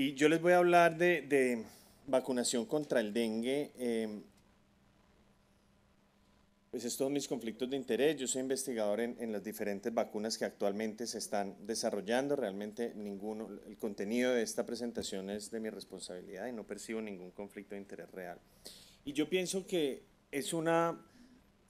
Y yo les voy a hablar de, vacunación contra el dengue. Eh, pues estos son mis conflictos de interés. Yo soy investigador en, las diferentes vacunas que actualmente se están desarrollando. Realmente ninguno, el contenido de esta presentación es de mi responsabilidad y no percibo ningún conflicto de interés real. Y yo pienso que es una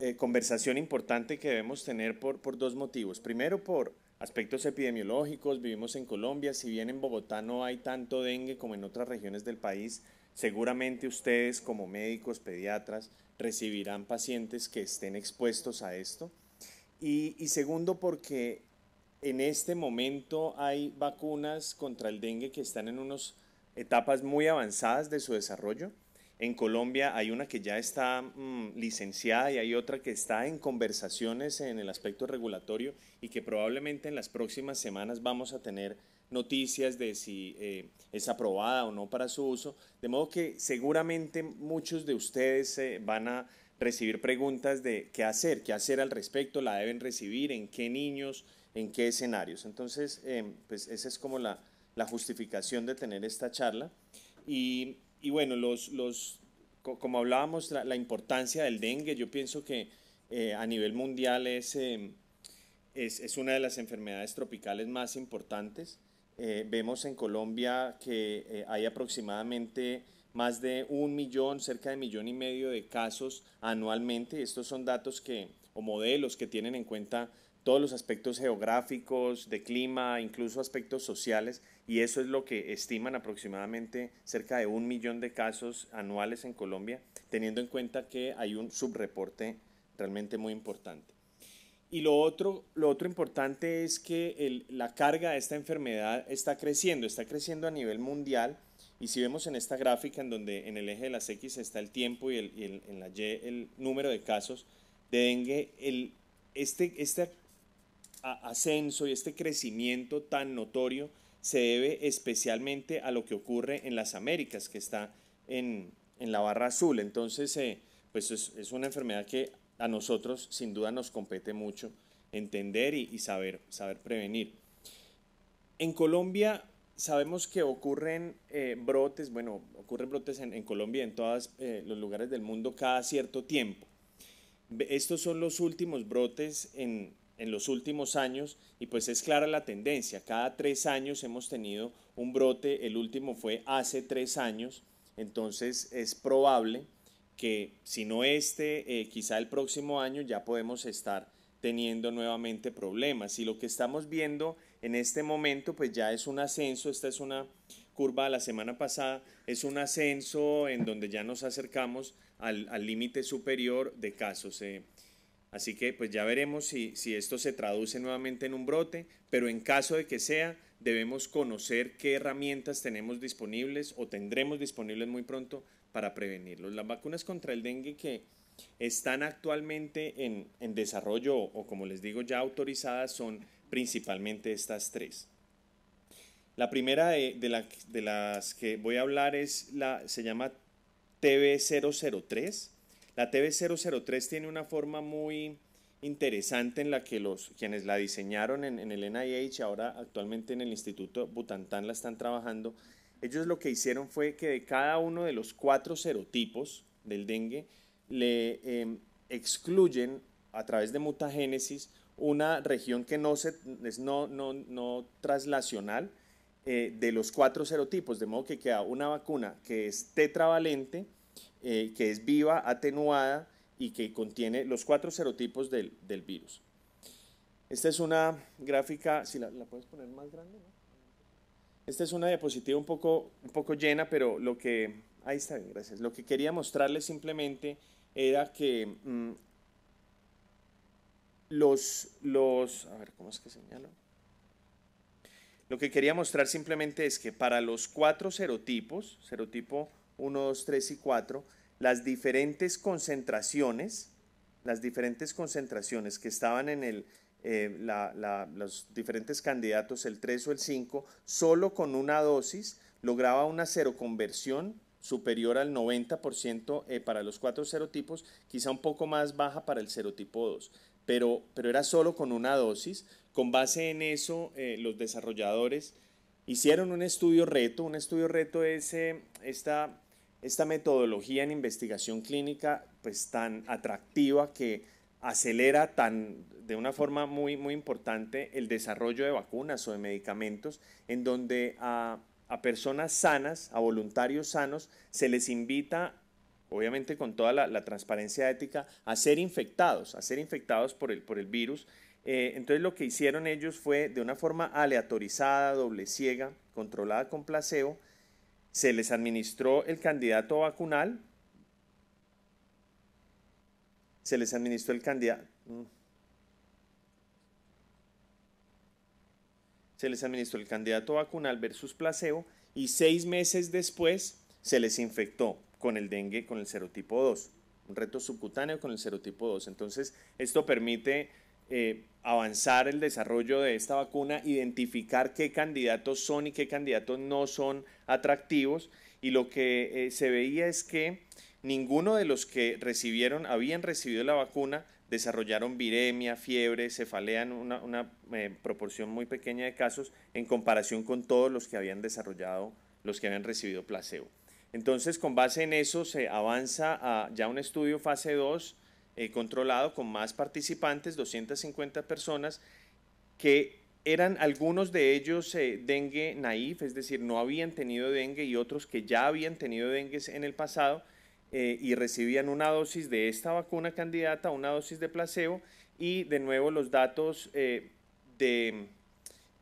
eh, conversación importante que debemos tener por, por dos motivos. Primero, por Aspectos epidemiológicos, vivimos en Colombia, si bien en Bogotá no hay tanto dengue como en otras regiones del país, seguramente ustedes como médicos, pediatras, recibirán pacientes que estén expuestos a esto. Y, segundo, porque en este momento hay vacunas contra el dengue que están en unas etapas muy avanzadas de su desarrollo en Colombia hay una que ya está mm, licenciada y hay otra que está en conversaciones en el aspecto regulatorio y que probablemente en las próximas semanas vamos a tener noticias de si eh, es aprobada o no para su uso. De modo que seguramente muchos de ustedes eh, van a recibir preguntas de qué hacer, qué hacer al respecto, la deben recibir, en qué niños, en qué escenarios. Entonces, eh, pues esa es como la, la justificación de tener esta charla. Y y bueno, los, los, como hablábamos, la, importancia del dengue, yo pienso que eh, a nivel mundial em, es, es, una de las enfermedades tropicales más importantes. Eh, vemos en Colombia que eh, hay aproximadamente más de un millón, cerca de millón y medio de casos anualmente. Estos son datos que, o modelos que tienen en cuenta todos los aspectos geográficos, de clima, incluso aspectos sociales, y eso es lo que estiman aproximadamente cerca de un millón de casos anuales en Colombia, teniendo en cuenta que hay un subreporte realmente muy importante. Y lo otro, lo otro importante es que la carga de esta enfermedad está creciendo, está creciendo a nivel mundial. Y si vemos en esta gráfica en donde en el eje de las X está el tiempo y, el, en la Y el número de casos de dengue, el, este, esta ascenso y este crecimiento tan notorio se debe especialmente a lo que ocurre en las Américas, que está en, la barra azul. Entonces, eh, pues es, una enfermedad que a nosotros sin duda nos compete mucho entender y, saber, saber prevenir. En Colombia sabemos que ocurren eh, brotes, bueno, ocurren brotes en, Colombia y en todos eh, los lugares del mundo cada cierto tiempo. Estos son los últimos brotes en, en los últimos años y pues es clara la tendencia. Cada tres años hemos tenido un brote, el último fue hace tres años, entonces es probable que si no este, eh, quizá el próximo año ya podemos estar teniendo nuevamente problemas. Y lo que estamos viendo en este momento pues ya es un ascenso, esta es una curva de la semana pasada, es un ascenso en donde ya nos acercamos al límite superior de casos. Eh. Así que pues ya veremos si, esto se traduce nuevamente en un brote, pero en caso de que sea, debemos conocer qué herramientas tenemos disponibles o tendremos disponibles muy pronto para prevenirlos. Las vacunas contra el dengue que están actualmente en, desarrollo o como les digo ya autorizadas son principalmente estas tres. La primera de, de las que voy a hablar es la, se llama TB003 la TV003 tiene una forma muy interesante en la que los quienes la diseñaron en, el NIH, ahora actualmente en el Instituto Butantan la están trabajando, ellos lo que hicieron fue que de cada uno de los cuatro serotipos del dengue le em, excluyen a través de mutagénesis una región que no se, es no, no, no traslacional eh, de los cuatro serotipos, de modo que queda una vacuna que es tetravalente, eh, que es viva, atenuada y que contiene los cuatro serotipos del, virus. Esta es una gráfica, si la, puedes poner más grande, Esta es una diapositiva un poco, un poco llena, pero lo que, ahí está gracias. Lo que quería mostrarles simplemente era que mm, los, los, a ver, ¿cómo es que señalo? Lo que quería mostrar simplemente es que para los cuatro serotipos, serotipo 1, 2, 3 y 4, las diferentes concentraciones, las diferentes concentraciones que estaban en el, eh, los diferentes candidatos, el 3 o el 5, solo con una dosis lograba una conversión superior al 90% eh, para los cuatro serotipos, quizá un poco más baja para el serotipo 2, pero, pero era solo con una dosis. Con base en eso, eh, los desarrolladores hicieron un estudio reto. Un estudio reto es esta esta metodología en investigación clínica pues tan atractiva que acelera de una forma muy muy importante el desarrollo de vacunas o de medicamentos en donde a, personas sanas, a voluntarios sanos se les invita obviamente con toda la, transparencia ética a ser infectados, a ser infectados por el, virus eh, entonces lo que hicieron ellos fue de una forma aleatorizada, doble ciega, controlada con placebo, se les administró el candidato vacunal, se les administró el candidato. Mm. Se les administró el candidato vacunal versus placebo y seis meses después se les infectó con el dengue con el serotipo 2, un reto subcutáneo con el serotipo 2. Entonces, esto permite eh, avanzar el desarrollo de esta vacuna, identificar qué candidatos son y qué candidatos no son atractivos. Y lo que eh, se veía es que ninguno de los que recibieron, habían recibido la vacuna, desarrollaron viremia, fiebre, cefalea en una, eh, proporción muy pequeña de casos en comparación con todos los que habían desarrollado, los que habían recibido placebo. Entonces, con base en eso, se avanza a ya un estudio fase 2 eh, controlado con más participantes, 250 personas, que eran algunos de ellos eh, dengue naif, es decir, no habían tenido dengue y otros que ya habían tenido dengue en el pasado eh, y recibían una dosis de esta vacuna candidata, una dosis de placebo y de nuevo los datos de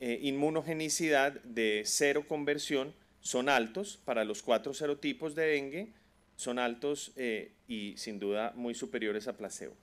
inmunogenicidad de cero conversión son altos para los cuatro serotipos de dengue son altos eh, y sin duda muy superiores a placebo.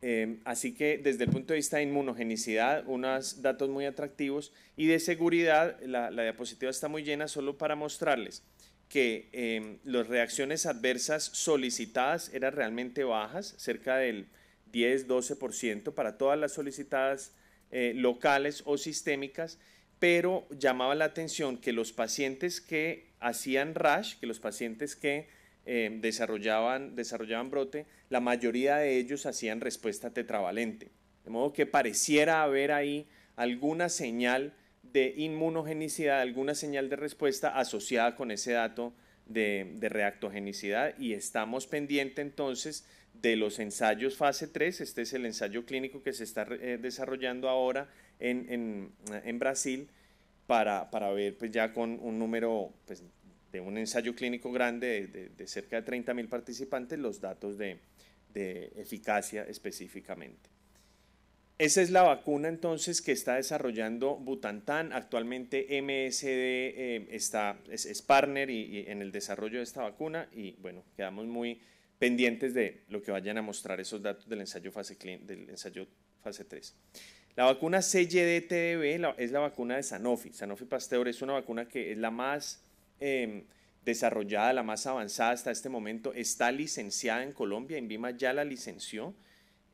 Em, así que desde el punto de vista de inmunogenicidad, unos datos muy atractivos y de seguridad, la, diapositiva está muy llena solo para mostrarles que em, las reacciones adversas solicitadas eran realmente bajas, cerca del 10-12% para todas las solicitadas eh, locales o sistémicas, pero llamaba la atención que los pacientes que hacían rash, que los pacientes que eh, desarrollaban, desarrollaban brote, la mayoría de ellos hacían respuesta tetravalente. De modo que pareciera haber ahí alguna señal de inmunogenicidad, alguna señal de respuesta asociada con ese dato de, reactogenicidad y estamos pendientes entonces de los ensayos fase 3, este es el ensayo clínico que se está eh, desarrollando ahora en, Brasil para, para, ver pues, ya con un número pues, de un ensayo clínico grande de, de, de cerca de 30.000 participantes los datos de, eficacia específicamente. Esa es la vacuna entonces que está desarrollando Butantan. Actualmente MSD eh, está, es, partner y, en el desarrollo de esta vacuna y bueno, quedamos muy pendientes de lo que vayan a mostrar esos datos del ensayo fase, del ensayo fase 3. La vacuna cyd es la vacuna de Sanofi. Sanofi Pasteur es una vacuna que es la más Em, desarrollada, la más avanzada hasta este momento, está licenciada en Colombia, INVIMA ya la licenció.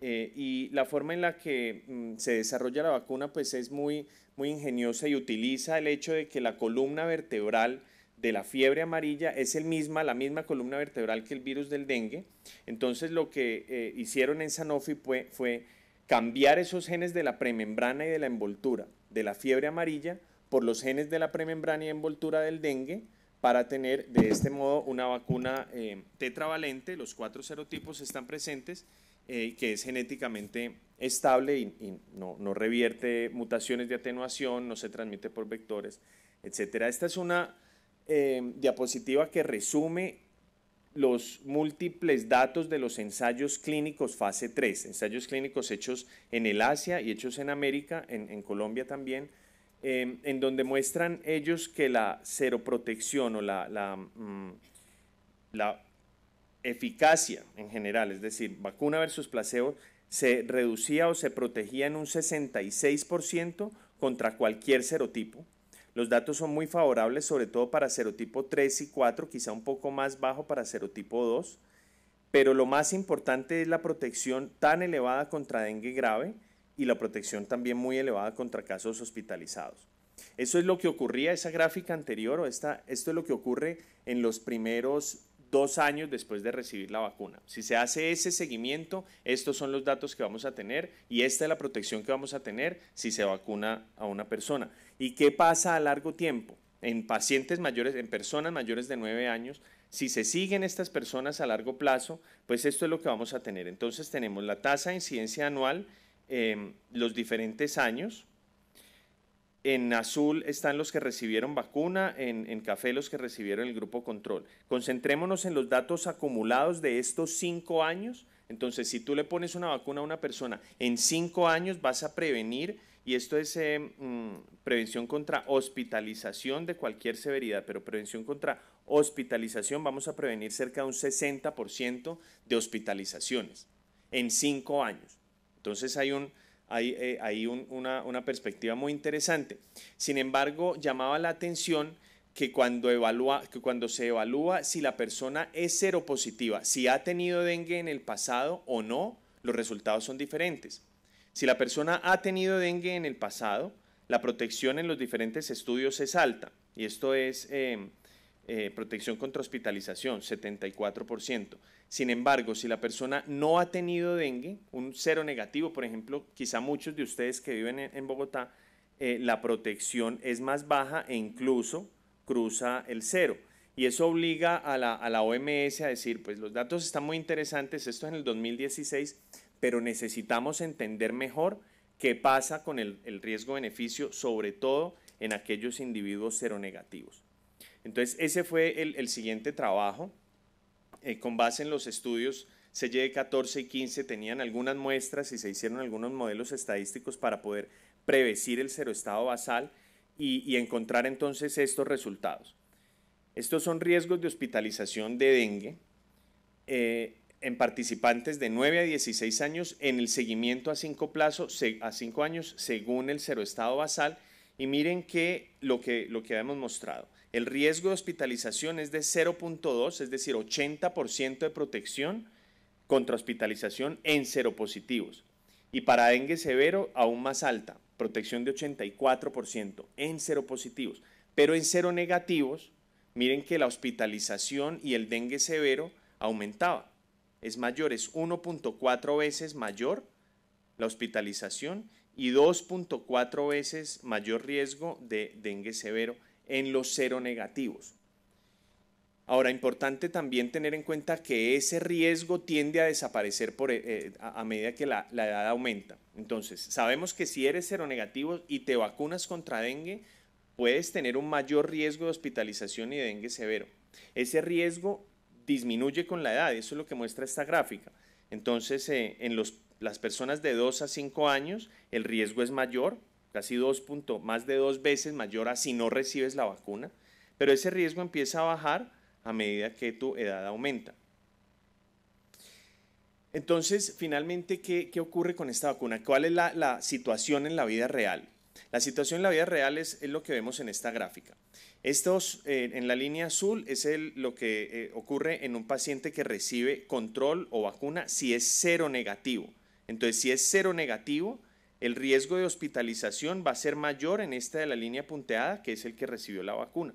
Eh, y la forma en la que mm, se desarrolla la vacuna pues es muy, muy ingeniosa y utiliza el hecho de que la columna vertebral de la fiebre amarilla es el misma, la misma columna vertebral que el virus del dengue. Entonces lo que eh, hicieron en Sanofi fue cambiar esos genes de la premembrana y de la envoltura de la fiebre amarilla por los genes de la premembrana y envoltura del dengue para tener de este modo una vacuna eh, tetravalente, los cuatro serotipos están presentes, eh, que es genéticamente estable y, no, revierte mutaciones de atenuación, no se transmite por vectores, etc. Esta es una eh, diapositiva que resume los múltiples datos de los ensayos clínicos fase 3, ensayos clínicos hechos en el Asia y hechos en América, en Colombia también, Em, en donde muestran ellos que la seroprotección o la, mm, la eficacia en general, es decir, vacuna versus placebo, se reducía o se protegía en un 66% contra cualquier serotipo. Los datos son muy favorables, sobre todo para serotipo 3 y 4, quizá un poco más bajo para serotipo 2, pero lo más importante es la protección tan elevada contra dengue grave, y la protección también muy elevada contra casos hospitalizados. Eso es lo que ocurría, esa gráfica anterior, o esto es lo que ocurre en los primeros dos años después de recibir la vacuna. Si se hace ese seguimiento, estos son los datos que vamos a tener y esta es la protección que vamos a tener si se vacuna a una persona. ¿Y qué pasa a largo tiempo? En pacientes mayores, en personas mayores de nueve años, si se siguen estas personas a largo plazo, pues esto es lo que vamos a tener. Entonces tenemos la tasa de incidencia anual Em, los diferentes años. En azul están los que recibieron vacuna, en, café los que recibieron el grupo control. Concentrémonos en los datos acumulados de estos cinco años. Entonces, si tú le pones una vacuna a una persona, en cinco años vas a prevenir, y esto es em, mm, prevención contra hospitalización de cualquier severidad, pero prevención contra hospitalización, vamos a prevenir cerca de un 60% de hospitalizaciones en cinco años. Entonces hay eh, una, perspectiva muy interesante. Sin embargo, llamaba la atención que cuando, se evalúa si la persona es seropositiva, si ha tenido dengue en el pasado o no, los resultados son diferentes. Si la persona ha tenido dengue en el pasado, la protección en los diferentes estudios es alta. Y esto es eh, eh, protección contra hospitalización, 74%. Sin embargo, si la persona no ha tenido dengue, un cero negativo, por ejemplo, quizá muchos de ustedes que viven en, Bogotá, eh, la protección es más baja e incluso cruza el cero. Y eso obliga a la, OMS a decir, pues los datos están muy interesantes, esto es en el 2016, pero necesitamos entender mejor qué pasa con el, el riesgo-beneficio, sobre todo en aquellos individuos cero negativos. Entonces, ese fue el, siguiente trabajo. Eh, con base en los estudios se lleve 14 y 15 tenían algunas muestras y se hicieron algunos modelos estadísticos para poder predecir el cero estado basal y, encontrar entonces estos resultados. Estos son riesgos de hospitalización de dengue eh, en participantes de 9 a 16 años en el seguimiento a 5 a años según el cero estado basal. Y miren que lo que, lo que habíamos mostrado. El riesgo de hospitalización es de 0.2, es decir, 80% de protección contra hospitalización en positivos. Y para dengue severo, aún más alta, protección de 84% en positivos. Pero en negativos, miren que la hospitalización y el dengue severo aumentaba. Es mayor, es 1.4 veces mayor la hospitalización y 2.4 veces mayor riesgo de dengue severo en los cero negativos. Ahora, importante también tener en cuenta que ese riesgo tiende a desaparecer eh, eh, a, medida que la, edad aumenta. Entonces, sabemos que si eres cero negativo y te vacunas contra dengue, puedes tener un mayor riesgo de hospitalización y de dengue severo. Ese riesgo disminuye con la edad, eso es lo que muestra esta gráfica. Entonces, eh, en las personas de 2 a 5 años, el riesgo es mayor, casi dos más de dos veces mayor a si no recibes la vacuna, pero ese riesgo empieza a bajar a medida que tu edad aumenta. Entonces, finalmente, ¿qué, ocurre con esta vacuna? ¿Cuál es la, situación en la vida real? La situación en la vida real es, lo que vemos en esta gráfica. Estos, eh, en la línea azul, es lo que eh, ocurre en un paciente que recibe control o vacuna si es cero negativo. Entonces, si es cero negativo, el riesgo de hospitalización va a ser mayor en esta de la línea punteada, que es el que recibió la vacuna.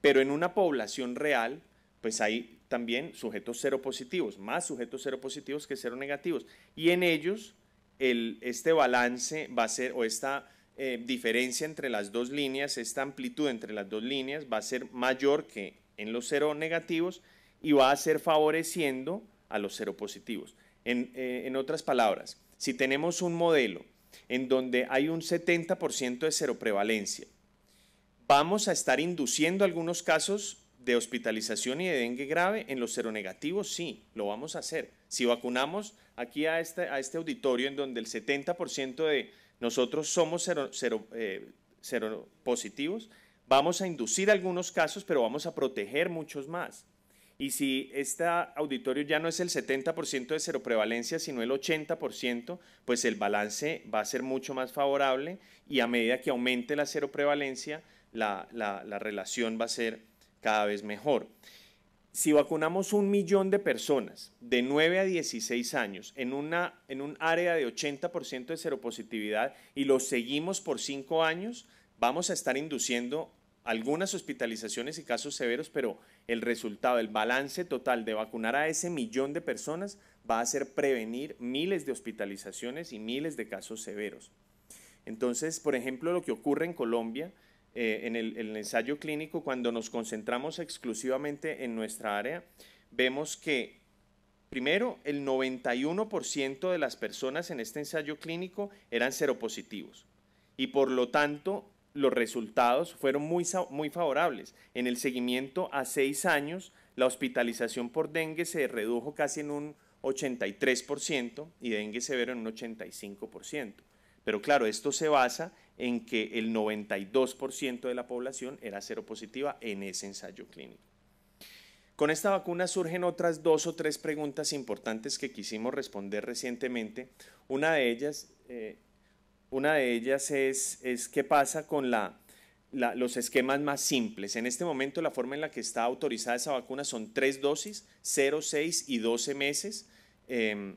Pero en una población real, pues hay también sujetos cero positivos, más sujetos cero positivos que cero negativos. Y en ellos, este balance va a ser, o esta eh, diferencia entre las dos líneas, esta amplitud entre las dos líneas va a ser mayor que en los cero negativos y va a ser favoreciendo a los cero positivos. en eh, otras palabras, si tenemos un modelo en donde hay un 70% de seroprevalencia. Vamos a estar induciendo algunos casos de hospitalización y de dengue grave en los seronegativos, sí, lo vamos a hacer. Si vacunamos aquí a este, este auditorio en donde el 70% de nosotros somos cero eh, positivos, vamos a inducir algunos casos, pero vamos a proteger muchos más. Y si este auditorio ya no es el 70% de cero prevalencia, sino el 80%, pues el balance va a ser mucho más favorable y a medida que aumente la cero prevalencia, la, relación va a ser cada vez mejor. Si vacunamos un millón de personas de 9 a 16 años en, una, en un área de 80% de seropositividad y lo seguimos por 5 años, vamos a estar induciendo algunas hospitalizaciones y casos severos, pero el resultado, el balance total de vacunar a ese millón de personas va a ser prevenir miles de hospitalizaciones y miles de casos severos. Entonces, por ejemplo, lo que ocurre en Colombia, eh, en, el, en el ensayo clínico, cuando nos concentramos exclusivamente en nuestra área, vemos que primero el 91% de las personas en este ensayo clínico eran seropositivos y por lo tanto los resultados fueron muy, muy favorables. En el seguimiento a seis años, la hospitalización por dengue se redujo casi en un 83% y dengue severo en un 85%. Pero claro, esto se basa en que el 92% de la población era seropositiva en ese ensayo clínico. Con esta vacuna surgen otras dos o tres preguntas importantes que quisimos responder recientemente. Una de ellas eh, una de ellas es, qué pasa con la, los esquemas más simples. En este momento la forma en la que está autorizada esa vacuna son tres dosis, 0, 6 y 12 meses em,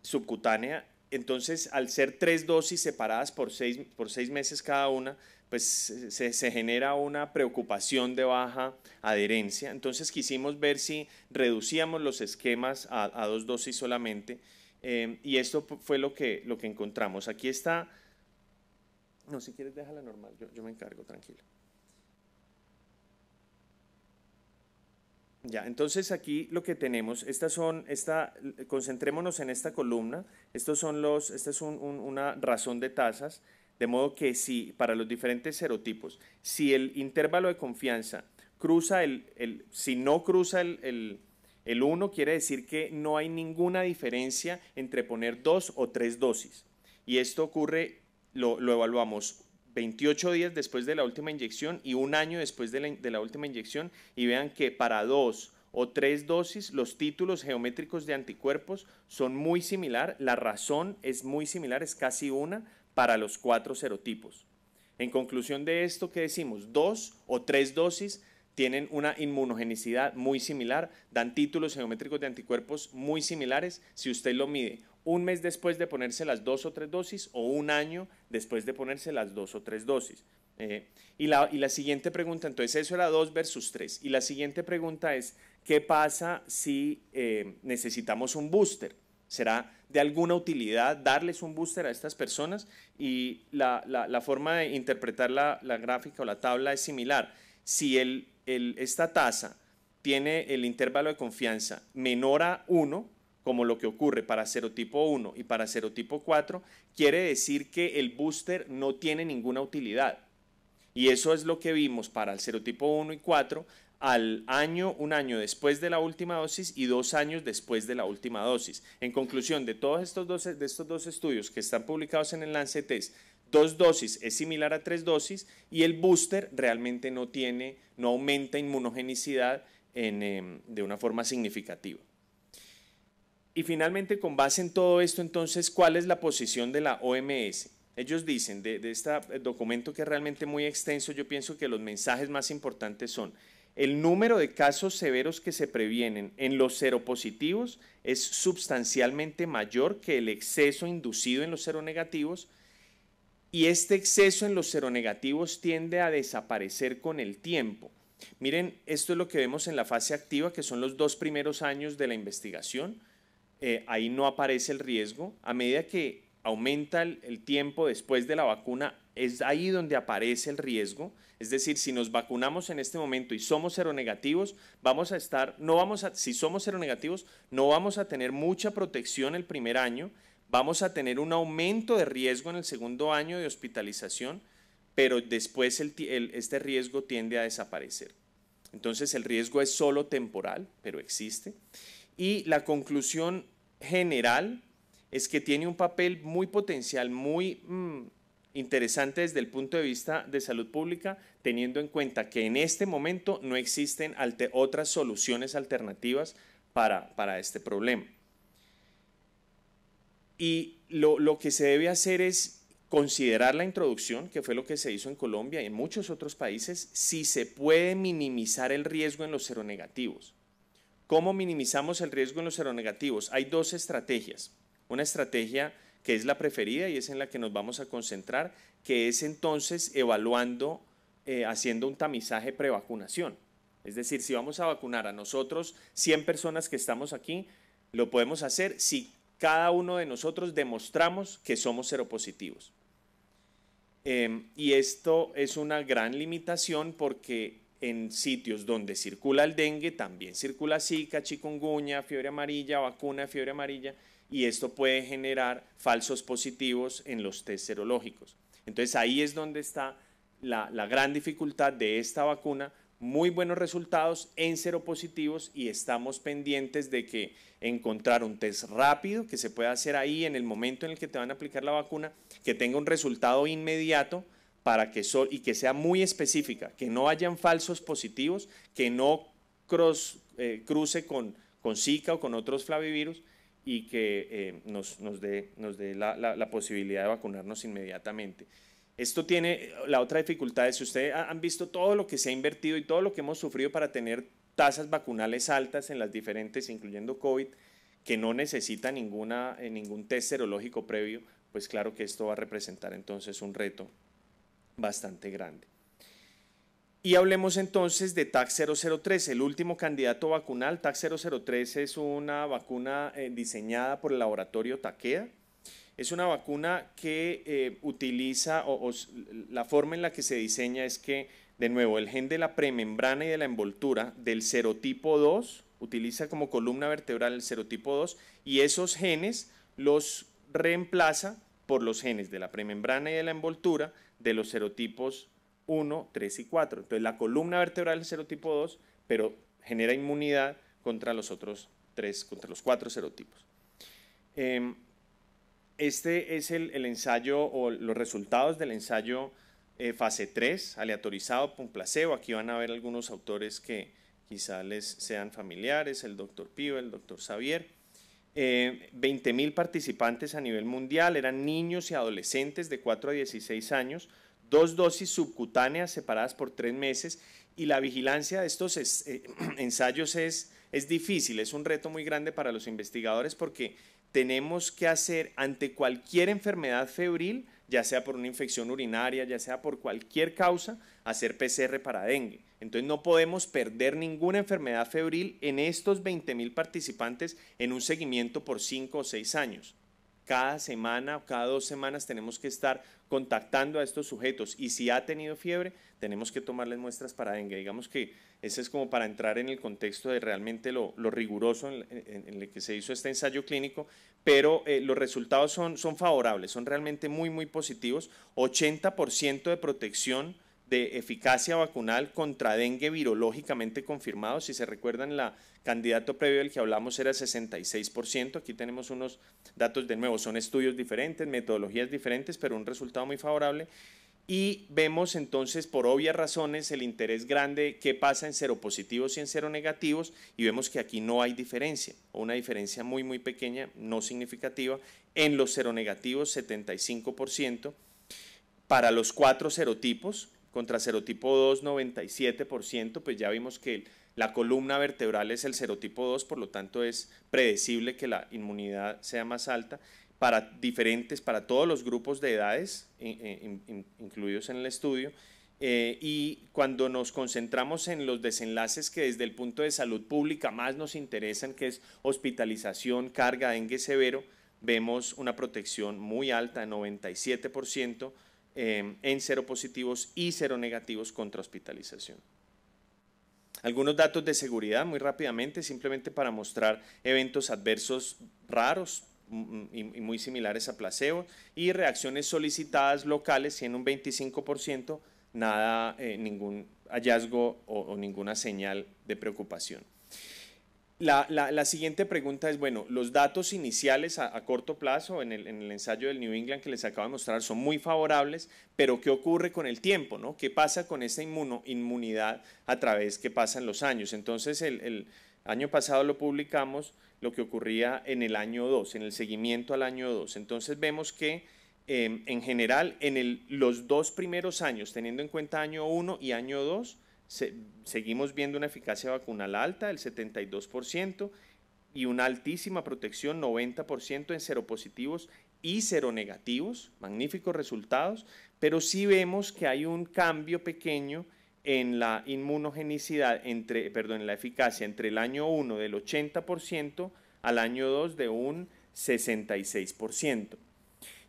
subcutánea. Entonces, al ser tres dosis separadas por seis, por seis meses cada una, pues se, genera una preocupación de baja adherencia. Entonces quisimos ver si reducíamos los esquemas a, a dos dosis solamente Em, y esto fue lo que, lo que encontramos. Aquí está... No, si quieres déjala normal, yo, me encargo, tranquilo. Ya, entonces aquí lo que tenemos, estas son, esta, concentrémonos en esta columna, estos son los, esta es una razón de tasas, de modo que si para los diferentes serotipos, si el intervalo de confianza cruza el, el si no cruza el el 1 quiere decir que no hay ninguna diferencia entre poner dos o tres dosis. Y esto ocurre, lo, evaluamos 28 días después de la última inyección y un año después de la, última inyección y vean que para dos o tres dosis, los títulos geométricos de anticuerpos son muy similar, la razón es muy similar, es casi una para los cuatro serotipos. En conclusión de esto, ¿qué decimos? Dos o tres dosis tienen una inmunogenicidad muy similar, dan títulos geométricos de anticuerpos muy similares si usted lo mide un mes después de ponerse las dos o tres dosis o un año después de ponerse las dos o tres dosis. Eh, y, la, y la siguiente pregunta, entonces eso era dos versus tres, Y la siguiente pregunta es, ¿qué pasa si eh, necesitamos un booster? ¿Será de alguna utilidad darles un booster a estas personas? Y la, la, forma de interpretar la, la gráfica o la tabla es similar. Si el esta tasa tiene el intervalo de confianza menor a 1, como lo que ocurre para serotipo 1 y para serotipo 4, quiere decir que el booster no tiene ninguna utilidad. Y eso es lo que vimos para el serotipo 1 y 4 al año, un año después de la última dosis y dos años después de la última dosis. En conclusión, de todos estos dos, de estos dos estudios que están publicados en el Lancet Dos dosis es similar a tres dosis y el booster realmente no tiene, no aumenta inmunogenicidad em, de una forma significativa. Y finalmente, con base en todo esto, entonces, ¿cuál es la posición de la OMS? Ellos dicen, de, este documento que es realmente muy extenso, yo pienso que los mensajes más importantes son, el número de casos severos que se previenen en los seropositivos es sustancialmente mayor que el exceso inducido en los seronegativos, y este exceso en los seronegativos tiende a desaparecer con el tiempo. Miren, esto es lo que vemos en la fase activa, que son los dos primeros años de la investigación. Eh, ahí no aparece el riesgo. A medida que aumenta el, tiempo después de la vacuna, es ahí donde aparece el riesgo. Es decir, si nos vacunamos en este momento y somos seronegativos, vamos a estar, no vamos a, si somos seronegativos, no vamos a tener mucha protección el primer año vamos a tener un aumento de riesgo en el segundo año de hospitalización, pero después este riesgo tiende a desaparecer. Entonces el riesgo es solo temporal, pero existe. Y la conclusión general es que tiene un papel muy potencial, muy mm, interesante desde el punto de vista de salud pública, teniendo en cuenta que en este momento no existen otras soluciones alternativas para este problema. Y lo, que se debe hacer es considerar la introducción, que fue lo que se hizo en Colombia y en muchos otros países, si se puede minimizar el riesgo en los seronegativos. ¿Cómo minimizamos el riesgo en los seronegativos? Hay dos estrategias. Una estrategia que es la preferida y es en la que nos vamos a concentrar, que es entonces evaluando, eh, haciendo un tamizaje prevacunación. Es decir, si vamos a vacunar a nosotros 100 personas que estamos aquí, lo podemos hacer si cada uno de nosotros demostramos que somos seropositivos. Em, y esto es una gran limitación porque en sitios donde circula el dengue también circula zika, chikungunya, fiebre amarilla, vacuna fiebre amarilla y esto puede generar falsos positivos en los test serológicos. Entonces ahí es donde está la gran dificultad de esta vacuna muy buenos resultados en cero positivos y estamos pendientes de que encontrar un test rápido que se pueda hacer ahí en el momento en el que te van a aplicar la vacuna, que tenga un resultado inmediato para que y que sea muy específica, que no hayan falsos positivos, que no eh, cruce con, con Zika o con otros flavivirus y que eh, nos, dé, la posibilidad de vacunarnos inmediatamente. Esto tiene eh, la otra dificultad, es si ustedes han visto todo lo que se ha invertido y todo lo que hemos sufrido para tener tasas vacunales altas en las diferentes, incluyendo COVID, que no necesita ninguna, eh, ningún test serológico previo, pues claro que esto va a representar entonces un reto bastante grande. Y hablemos entonces de TAC-003, el último candidato vacunal. TAC-003 es una vacuna eh, diseñada por el laboratorio Taquea, es una vacuna que eh, utiliza, o, la forma en la que se diseña es que, de nuevo, el gen de la premembrana y de la envoltura del serotipo 2, utiliza como columna vertebral el serotipo 2, y esos genes los reemplaza por los genes de la premembrana y de la envoltura de los serotipos 1, 3 y 4. Entonces la columna vertebral del serotipo 2, pero genera inmunidad contra los otros tres, contra los cuatro serotipos. Em, este es el, ensayo o los resultados del ensayo eh, fase 3, aleatorizado con placebo. Aquí van a ver algunos autores que quizá les sean familiares, el doctor Pío, el doctor Xavier. 20.000 eh, participantes a nivel mundial, eran niños y adolescentes de 4 a 16 años, dos dosis subcutáneas separadas por tres meses y la vigilancia de estos eh, ensayos es, es difícil, es un reto muy grande para los investigadores porque tenemos que hacer ante cualquier enfermedad febril, ya sea por una infección urinaria, ya sea por cualquier causa, hacer PCR para dengue. Entonces no podemos perder ninguna enfermedad febril en estos 20.000 participantes en un seguimiento por 5 o 6 años cada semana o cada dos semanas tenemos que estar contactando a estos sujetos y si ha tenido fiebre, tenemos que tomarles muestras para dengue. Digamos que ese es como para entrar en el contexto de realmente lo, riguroso en, el que se hizo este ensayo clínico, pero eh, los resultados son, son favorables, son realmente muy, muy positivos. 80% de protección de eficacia vacunal contra dengue virológicamente confirmado. Si se recuerdan, la candidato previo del que hablamos era 66%. Aquí tenemos unos datos de nuevo, son estudios diferentes, metodologías diferentes, pero un resultado muy favorable. Y vemos entonces, por obvias razones, el interés grande qué pasa en seropositivos y en seronegativos, y vemos que aquí no hay diferencia, o una diferencia muy, muy pequeña, no significativa. En los seronegativos, 75%. Para los cuatro serotipos, contra serotipo 2, 97%, pues ya vimos que la columna vertebral es el serotipo 2, por lo tanto es predecible que la inmunidad sea más alta para diferentes, para todos los grupos de edades incluidos en el estudio. Eh, y cuando nos concentramos en los desenlaces que desde el punto de salud pública más nos interesan, que es hospitalización, carga, dengue severo, vemos una protección muy alta, 97%, Em, en cero positivos y cero negativos contra hospitalización. Algunos datos de seguridad muy rápidamente, simplemente para mostrar eventos adversos raros mm, mm, y, muy similares a placebo y reacciones solicitadas locales y en un 25% nada, eh, ningún hallazgo o ninguna señal de preocupación. La, siguiente pregunta es, bueno, los datos iniciales a, corto plazo en el, ensayo del New England que les acabo de mostrar son muy favorables, pero ¿qué ocurre con el tiempo? ¿no? ¿Qué pasa con esta inmunidad a través que pasan los años? Entonces, el, año pasado lo publicamos, lo que ocurría en el año 2, en el seguimiento al año 2. Entonces vemos que em, en general en los dos primeros años, teniendo en cuenta año 1 y año 2, seguimos viendo una eficacia vacunal alta, el 72%, y una altísima protección, 90% en seropositivos y seronegativos, magníficos resultados, pero sí vemos que hay un cambio pequeño en la inmunogenicidad, entre, perdón, en la eficacia entre el año 1 del 80% al año 2 de un 66%.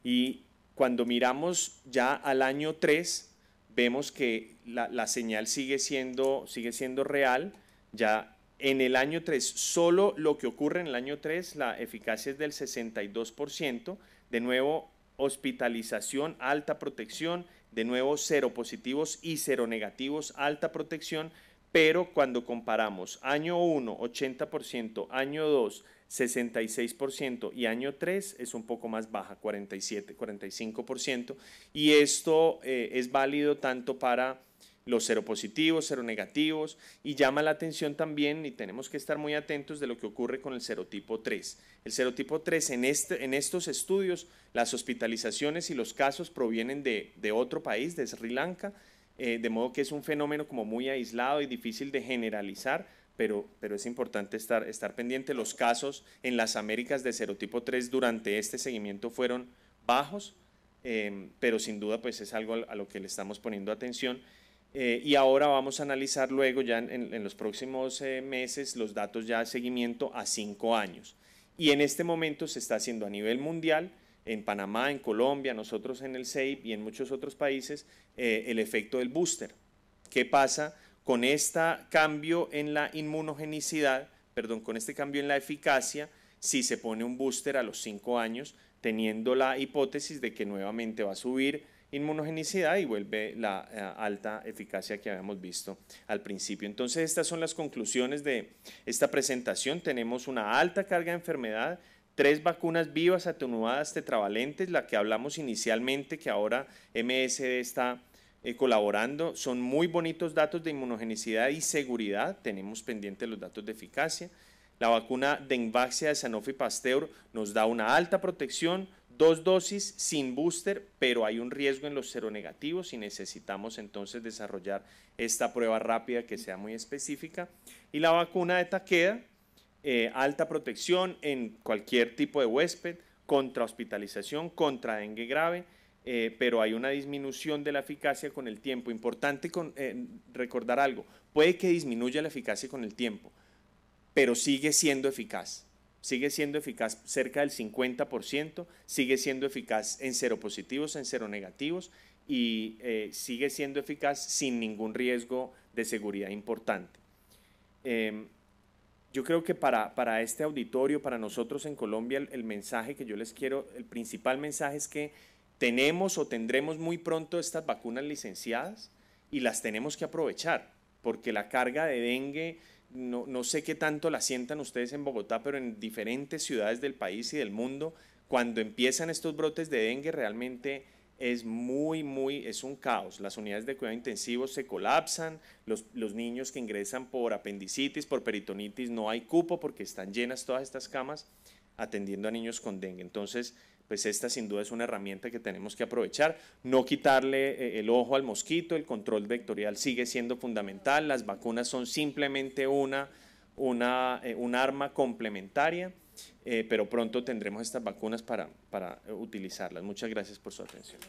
Y cuando miramos ya al año 3, vemos que la, la señal sigue siendo, sigue siendo real. Ya en el año 3, solo lo que ocurre en el año 3, la eficacia es del 62%. De nuevo, hospitalización, alta protección. De nuevo, cero positivos y cero negativos, alta protección. Pero cuando comparamos año 1, 80%, año 2, 66% y año 3 es un poco más baja, 47, 45%. Y esto eh, es válido tanto para los seropositivos, negativos y llama la atención también y tenemos que estar muy atentos de lo que ocurre con el serotipo 3. El serotipo 3 este, en, estos estudios, las hospitalizaciones y los casos provienen de, otro país, de Sri Lanka, eh, de modo que es un fenómeno como muy aislado y difícil de generalizar pero, es importante estar, estar pendiente. Los casos en las Américas de serotipo 3 durante este seguimiento fueron bajos, em, pero sin duda pues es algo a lo que le estamos poniendo atención. Eh, y ahora vamos a analizar luego, ya en, los próximos eh, meses, los datos ya de seguimiento a cinco años. Y en este momento se está haciendo a nivel mundial, en Panamá, en Colombia, nosotros en el CEIP y en muchos otros países, eh, el efecto del booster. ¿Qué pasa con este cambio en la inmunogenicidad, perdón, con este cambio en la eficacia, si se pone un booster a los 5 años, teniendo la hipótesis de que nuevamente va a subir inmunogenicidad y vuelve la eh, alta eficacia que habíamos visto al principio. Entonces, estas son las conclusiones de esta presentación. Tenemos una alta carga de enfermedad, tres vacunas vivas atenuadas tetravalentes, la que hablamos inicialmente, que ahora MSD está eh, colaborando. Son muy bonitos datos de inmunogenicidad y seguridad. Tenemos pendientes los datos de eficacia. La vacuna de Invaxia de Sanofi Pasteur nos da una alta protección, dos dosis sin booster, pero hay un riesgo en los seronegativos y necesitamos entonces desarrollar esta prueba rápida que sea muy específica. Y la vacuna de Taqueda, eh, alta protección en cualquier tipo de huésped, contra hospitalización, contra dengue grave eh, pero hay una disminución de la eficacia con el tiempo. Importante eh, recordar algo, puede que disminuya la eficacia con el tiempo, pero sigue siendo eficaz. Sigue siendo eficaz cerca del 50%, sigue siendo eficaz en cero positivos, en cero negativos y eh, sigue siendo eficaz sin ningún riesgo de seguridad importante. Em, yo creo que para, este auditorio, para nosotros en Colombia, el, mensaje que yo les quiero, el principal mensaje es que tenemos o tendremos muy pronto estas vacunas licenciadas y las tenemos que aprovechar, porque la carga de dengue, no, sé qué tanto la sientan ustedes en Bogotá, pero en diferentes ciudades del país y del mundo, cuando empiezan estos brotes de dengue realmente es muy, muy, es un caos. Las unidades de cuidado intensivo se colapsan, los, los niños que ingresan por apendicitis, por peritonitis, no hay cupo porque están llenas todas estas camas atendiendo a niños con dengue. Entonces, pues esta sin duda es una herramienta que tenemos que aprovechar. No quitarle eh, el ojo al mosquito, el control vectorial sigue siendo fundamental, las vacunas son simplemente una, una eh, un arma complementaria, eh, pero pronto tendremos estas vacunas para, para utilizarlas. Muchas gracias por su atención.